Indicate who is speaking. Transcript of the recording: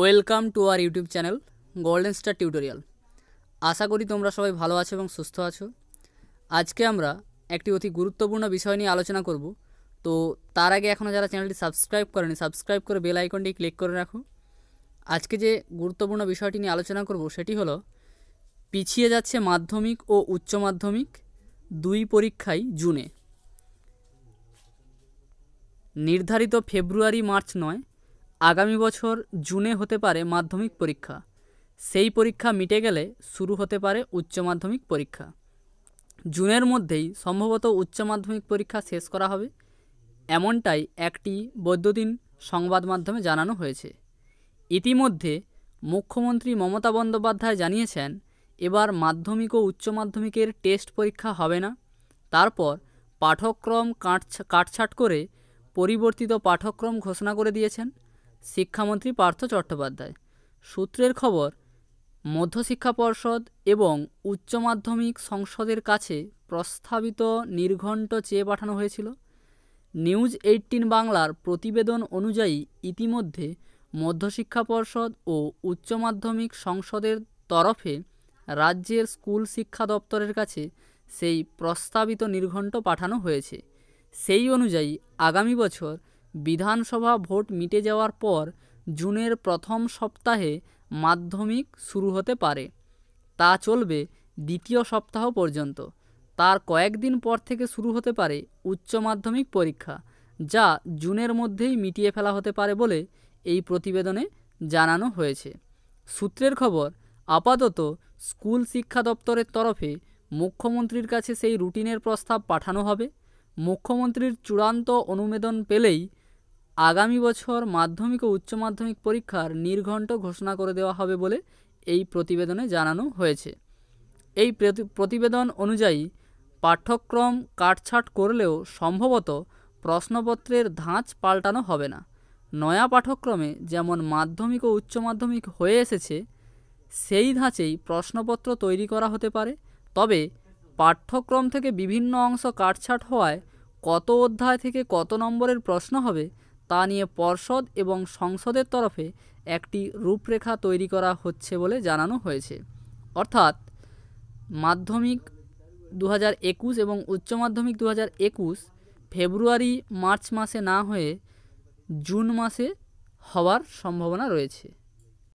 Speaker 1: welcome to our YouTube channel golden star tutorial আশা করি তোমরা সবাই ভালো আছো এবং সুস্থ আছো আজকে আমরা একটি অতি গুরুত্বপূর্ণ বিষয় নিয়ে আলোচনা করব তো তার আগে এখনও যারা চ্যানেলটি সাবস্ক্রাইব করেনি সাবস্ক্রাইব করে বেল আইকনটি ক্লিক করে রাখো আজকে যে গুরুত্বপূর্ণ বিষয়টি নিয়ে আলোচনা করব সেটি হলো পিছিয়ে যাচ্ছে মাধ্যমিক ও উচ্চ মাধ্যমিক দুই পরীক্ষায় জুনে নির্ধারিত ফেব্রুয়ারি মার্চ নয় আগামী বছর জুনে হতে পারে মাধ্যমিক পরীক্ষা সেই পরীক্ষা মিটে গেলে শুরু হতে পারে উচ্চ মাধ্যমিক পরীক্ষা জুনের মধ্যেই সম্ভবত উচ্চ মাধ্যমিক পরীক্ষা শেষ করা হবে এমনটাই একটি বৈদ্যুতিন সংবাদ মাধ্যমে জানানো হয়েছে ইতিমধ্যে মুখ্যমন্ত্রী মমতা বন্দ্যোপাধ্যায় জানিয়েছেন এবার মাধ্যমিক ও উচ্চ মাধ্যমিকের টেস্ট পরীক্ষা হবে না তারপর পাঠক্রম কাটছাট করে পরিবর্তিত পাঠক্রম ঘোষণা করে দিয়েছেন শিক্ষামন্ত্রী পার্থ চট্টোপাধ্যায় সূত্রের খবর মধ্যশিক্ষা পর্ষদ এবং উচ্চ মাধ্যমিক সংসদের কাছে প্রস্তাবিত নির্ঘণ্ট চেয়ে পাঠানো হয়েছিল নিউজ এইটিন বাংলার প্রতিবেদন অনুযায়ী ইতিমধ্যে মধ্যশিক্ষা পর্ষদ ও উচ্চ মাধ্যমিক সংসদের তরফে রাজ্যের স্কুল শিক্ষা দপ্তরের কাছে সেই প্রস্তাবিত নির্ঘণ্ট পাঠানো হয়েছে সেই অনুযায়ী আগামী বছর বিধানসভা ভোট মিটে যাওয়ার পর জুনের প্রথম সপ্তাহে মাধ্যমিক শুরু হতে পারে তা চলবে দ্বিতীয় সপ্তাহ পর্যন্ত তার কয়েকদিন পর থেকে শুরু হতে পারে উচ্চ মাধ্যমিক পরীক্ষা যা জুনের মধ্যেই মিটিয়ে ফেলা হতে পারে বলে এই প্রতিবেদনে জানানো হয়েছে সূত্রের খবর আপাতত স্কুল শিক্ষা দপ্তরের তরফে মুখ্যমন্ত্রীর কাছে সেই রুটিনের প্রস্তাব পাঠানো হবে মুখ্যমন্ত্রীর চূড়ান্ত অনুমোদন পেলেই আগামী বছর মাধ্যমিক ও উচ্চ মাধ্যমিক পরীক্ষার নির্ঘণ্ট ঘোষণা করে দেওয়া হবে বলে এই প্রতিবেদনে জানানো হয়েছে এই প্রতিবেদন অনুযায়ী পাঠ্যক্রম কাটছাট করলেও সম্ভবত প্রশ্নপত্রের ধাঁচ পাল্টানো হবে না নয়া পাঠ্যক্রমে যেমন মাধ্যমিক ও উচ্চ মাধ্যমিক হয়ে এসেছে সেই ধাঁচেই প্রশ্নপত্র তৈরি করা হতে পারে তবে পাঠ্যক্রম থেকে বিভিন্ন অংশ কাটছাট হওয়ায় কত অধ্যায় থেকে কত নম্বরের প্রশ্ন হবে তা নিয়ে পর্ষদ এবং সংসদের তরফে একটি রূপরেখা তৈরি করা হচ্ছে বলে জানানো হয়েছে অর্থাৎ মাধ্যমিক দু এবং উচ্চ মাধ্যমিক দু ফেব্রুয়ারি মার্চ মাসে না হয়ে জুন মাসে হওয়ার সম্ভাবনা রয়েছে